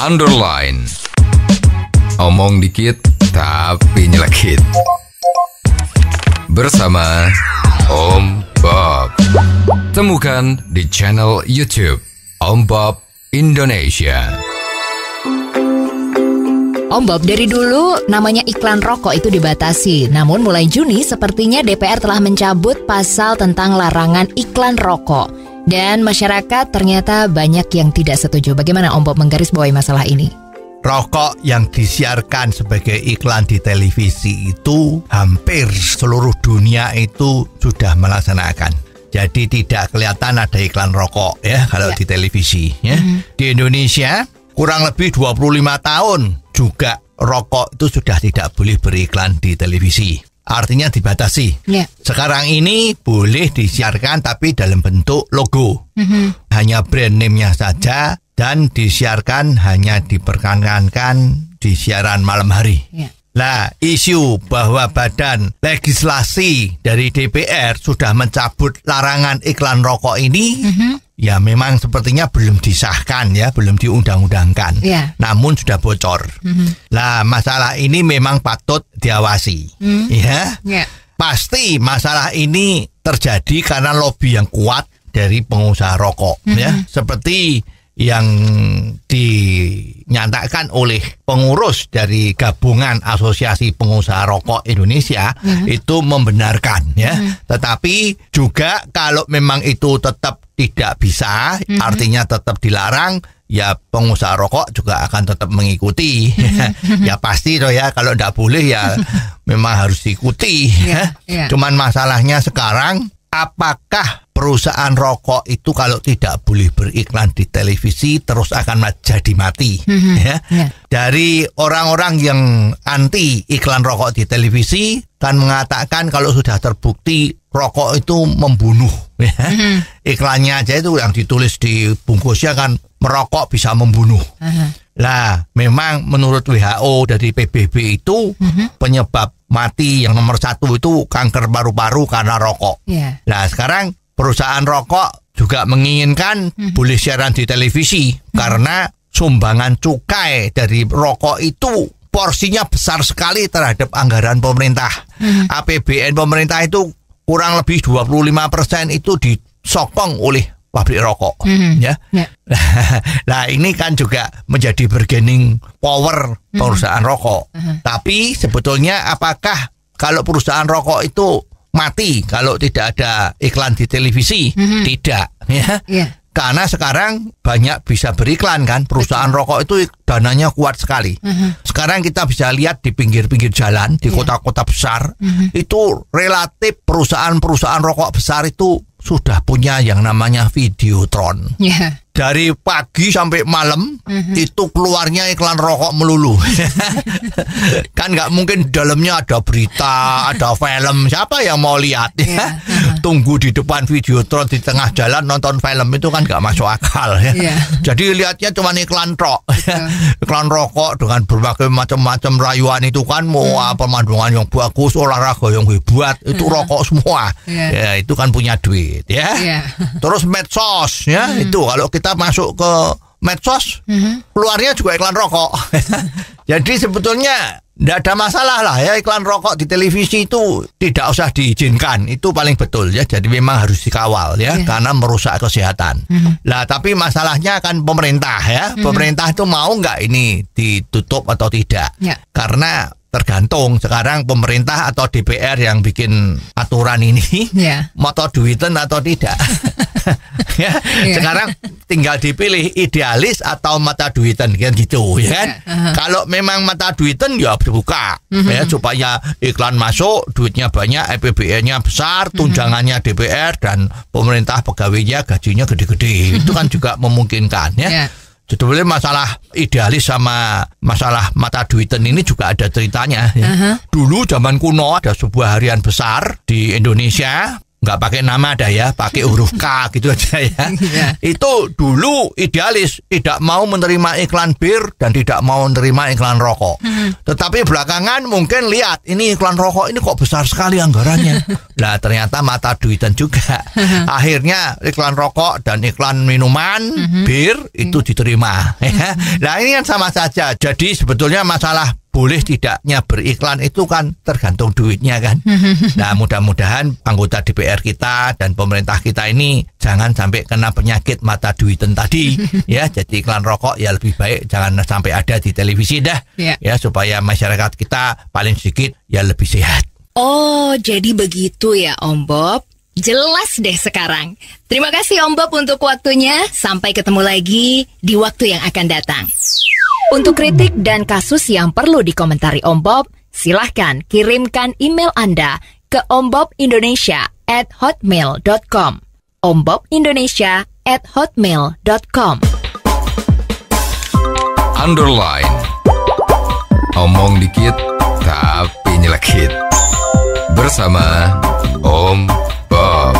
underline. Omong dikit tapi nyelekit. Bersama Om Bob. Temukan di channel YouTube Om Bob Indonesia. Om Bob, dari dulu namanya iklan rokok itu dibatasi. Namun mulai Juni sepertinya DPR telah mencabut pasal tentang larangan iklan rokok. Dan masyarakat ternyata banyak yang tidak setuju. Bagaimana Om Bob menggarisbawahi masalah ini? Rokok yang disiarkan sebagai iklan di televisi itu hampir seluruh dunia itu sudah melaksanakan. Jadi tidak kelihatan ada iklan rokok ya kalau ya. di televisi ya. Mm -hmm. Di Indonesia kurang lebih 25 tahun juga rokok itu sudah tidak boleh beriklan di televisi artinya dibatasi. Yeah. Sekarang ini boleh disiarkan tapi dalam bentuk logo. Mm-hmm. Hanya brand name-nya saja dan disiarkan hanya diperkenankan di siaran malam hari. Yeah. Nah, isu bahwa badan legislasi dari DPR sudah mencabut larangan iklan rokok ini, mm -hmm. ya memang sepertinya belum disahkan ya, belum diundang-undangkan. Yeah. Namun sudah bocor. Mm -hmm. Nah, masalah ini memang patut diawasi, mm -hmm. ya. Yeah. Pasti masalah ini terjadi karena lobby yang kuat dari pengusaha rokok, mm -hmm. ya. Mhm. Seperti yang dinyatakan oleh pengurus dari gabungan Asosiasi Pengusaha Rokok Indonesia hmm. itu membenarkan ya. Hmm. Tetapi juga kalau memang itu tetap tidak bisa, hmm. artinya tetap dilarang ya pengusaha rokok juga akan tetap mengikuti mhm. ya pasti toh ya kalau tidak boleh ya memang harus diikuti ya, ya. cuman masalahnya sekarang apakah perusahaan rokok itu kalau tidak boleh beriklan di televisi terus akan jadi mati mm-hmm. ya. Yeah. Dari orang-orang yang anti iklan rokok di televisi dan mengatakan kalau sudah terbukti rokok itu membunuh ya. Mm-hmm. Iklannya aja itu yang ditulis di bungkusnya kan merokok bisa membunuh. Mm -hmm. Lah, memang menurut WHO dari PBB itu mm-hmm. penyebab mati yang nomor satu itu kanker paru-paru karena rokok. Yeah. Ya. Nah sekarang perusahaan rokok juga menginginkan hmm. boleh siaran di televisi hmm. karena sumbangan cukai dari rokok itu porsinya besar sekali terhadap anggaran pemerintah. Hmm. APBN pemerintah itu kurang lebih 25% itu disokong oleh pabrik rokok hmm. ya. Yeah. nah, ini kan juga menjadi bargaining power mhm. perusahaan hmm. rokok. Hmm. Tapi sebetulnya apakah kalau perusahaan rokok itu mati kalau tidak ada iklan di televisi. Mm-hmm. Tidak, ya. Yeah. Karena sekarang banyak bisa beriklan kan perusahaan rokok itu dananya kuat sekali. mm -hmm. Sekarang kita bisa lihat di pinggir-pinggir jalan di kota iya. kota-kota besar mm -hmm. itu relatif perusahaan-perusahaan rokok besar itu sudah punya yang namanya Videotron. Yeah. Dari pagi sampai malam uh-huh. itu keluarnya iklan rokok melulu. kan nggak mungkin dalamnya ada berita, ada film. Siapa yang mau lihat? Yeah tunggu di depan videotron di tengah jalan nonton film itu kan nggak masuk akal ya. Yeah. Jadi lihatnya cuma iklan rok, iklan rokok dengan berbagai macam-macam rayuan itu kan mau hmm. apa pemandangan yang bagus, olahraga yang hebat itu hmm. rokok semua. Yeah. Ya itu kan punya duit ya. Yeah. Terus medsos ya hmm. itu kalau kita masuk ke medsos mm -hmm. keluarnya juga iklan rokok. Jadi sebetulnya tidak ada masalah lah ya iklan rokok di televisi itu tidak usah diizinkan itu paling betul ya jadi memang harus dikawal ya yeah. karena merusak kesehatan. Mm-hmm. Lah tapi masalahnya kan pemerintah ya mm-hmm. pemerintah itu mau nggak ini ditutup atau tidak yeah. karena tergantung sekarang pemerintah atau DPR yang bikin aturan ini yeah. mau duiten atau tidak ya yeah. sekarang tinggal dipilih idealis atau mata duiten kan gitu ya uh-huh. kalau memang mata duiten ya dibuka uh mhm. -huh. ya supaya iklan masuk duitnya banyak EPBN-nya besar mhm. tunjangannya DPR dan pemerintah pegawainya gajinya gede-gede uh -huh. itu kan mhm. juga memungkinkan ya yeah Sebetulnya masalah idealis sama masalah mata duitan ini juga ada ceritanya. Ya. Uh -huh. Dulu zaman kuno ada sebuah harian besar di Indonesia nggak pakai nama ada ya, pakai huruf K gitu aja ya. Iya. Itu dulu idealis, tidak mau menerima iklan bir dan tidak mau menerima iklan rokok. Hmm. Tetapi belakangan mungkin lihat ini iklan rokok ini kok besar sekali anggarannya. Lah ternyata mata duitan juga. Hmm. Akhirnya iklan rokok dan iklan minuman, hmm. bir itu diterima. Ya. Nah ini kan sama saja. Jadi sebetulnya masalah boleh tidaknya beriklan itu kan tergantung duitnya kan. Nah mudah-mudahan anggota DPR kita dan pemerintah kita ini jangan sampai kena penyakit mata duitan tadi ya. Jadi iklan rokok ya lebih baik jangan sampai ada di televisi dah ya, ya supaya masyarakat kita paling sedikit ya lebih sehat. Oh jadi begitu ya Om Bob. Jelas deh sekarang. Terima kasih Om Bob untuk waktunya. Sampai ketemu lagi di waktu yang akan datang. Untuk kritik dan kasus yang perlu dikomentari Om Bob, silahkan kirimkan email Anda ke ombobindonesia at hotmail.com ombobindonesia at hotmail.com Underline Omong dikit tapi nyelekit Bersama Om Bob